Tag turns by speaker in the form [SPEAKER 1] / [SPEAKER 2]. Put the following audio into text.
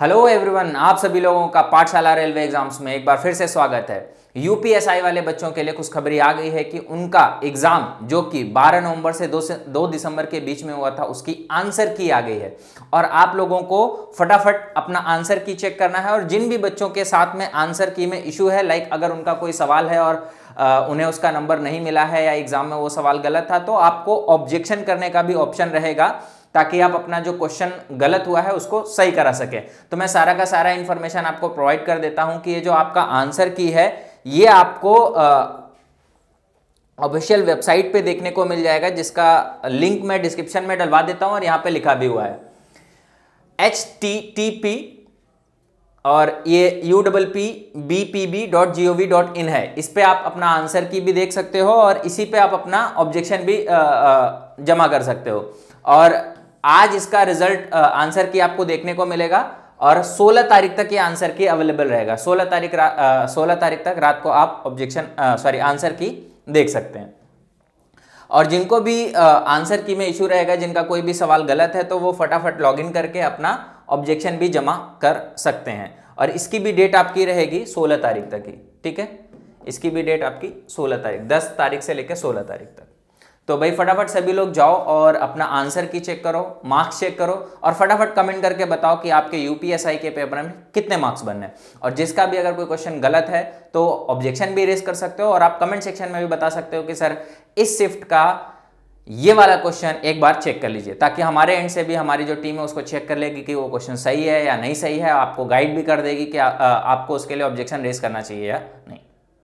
[SPEAKER 1] hello everyone आप सभी लोगों का पाठशाला रेलवे एग्जाम्स में एक बार फिर से स्वागत है यूपीएसआई वाले बच्चों के लिए कुछ खबरी आ गई है कि उनका एग्जाम जो कि 12 नवंबर से 2 से दिसंबर के बीच में हुआ था उसकी आंसर की आ गई है और आप लोगों को फटाफट अपना आंसर की चेक करना है और जिन भी बच्चों के साथ में आंसर की में इशू है लाइक अगर उनका कोई सवाल है और उन्हें उसका नंबर नहीं मिला है या एग्जाम में वो सवाल गलत था तो आपको ऑब्जेक्शन करने का भी ऑप्शन रहेगा ताकि आप अपना जो क्वेश्चन गलत हुआ है उसको सही करा सके तो मैं सारा का सारा इन्फॉर्मेशन आपको प्रोवाइड कर देता हूं कि ये जो आपका आंसर की है ये आपको ऑफिशियल वेबसाइट पे देखने को मिल जाएगा जिसका लिंक मैं डिस्क्रिप्शन में डलवा देता हूं और यहां पे लिखा भी हुआ है एच टी टी पी और ये U double P B P B dot G O V dot in है इस पर आप अपना आंसर की भी देख सकते हो और इसी पे आप अपना ऑब्जेक्शन भी जमा कर सकते हो और आज इसका रिजल्ट आंसर की आपको देखने को मिलेगा और 16 तारीख तक ये आंसर की अवेलेबल रहेगा 16 तारीख सोलह तारीख तक रात को आप ऑब्जेक्शन सॉरी आंसर की देख सकते हैं और जिनको भी आंसर की में इशू रहेगा जिनका कोई भी सवाल गलत है तो वो फटाफट लॉगिन करके अपना ऑब्जेक्शन भी जमा कर सकते हैं और इसकी भी डेट आपकी रहेगी 16 तारीख तक की ठीक है इसकी भी डेट आपकी 16 तारीख 10 तारीख से लेकर 16 तारीख तक तो भाई फटाफट सभी लोग जाओ और अपना आंसर की चेक करो मार्क्स चेक करो और फटाफट कमेंट करके बताओ कि आपके यूपीएसआई के पेपर में कितने मार्क्स बनने और जिसका भी अगर कोई क्वेश्चन गलत है तो ऑब्जेक्शन भी रेस कर सकते हो और आप कमेंट सेक्शन में भी बता सकते हो कि सर इस शिफ्ट का ये वाला क्वेश्चन एक बार चेक कर लीजिए ताकि हमारे एंड से भी हमारी जो टीम है उसको चेक कर लेगी कि वो क्वेश्चन सही है या नहीं सही है आपको गाइड भी कर देगी कि आ, आ, आपको उसके लिए ऑब्जेक्शन रेस करना चाहिए या नहीं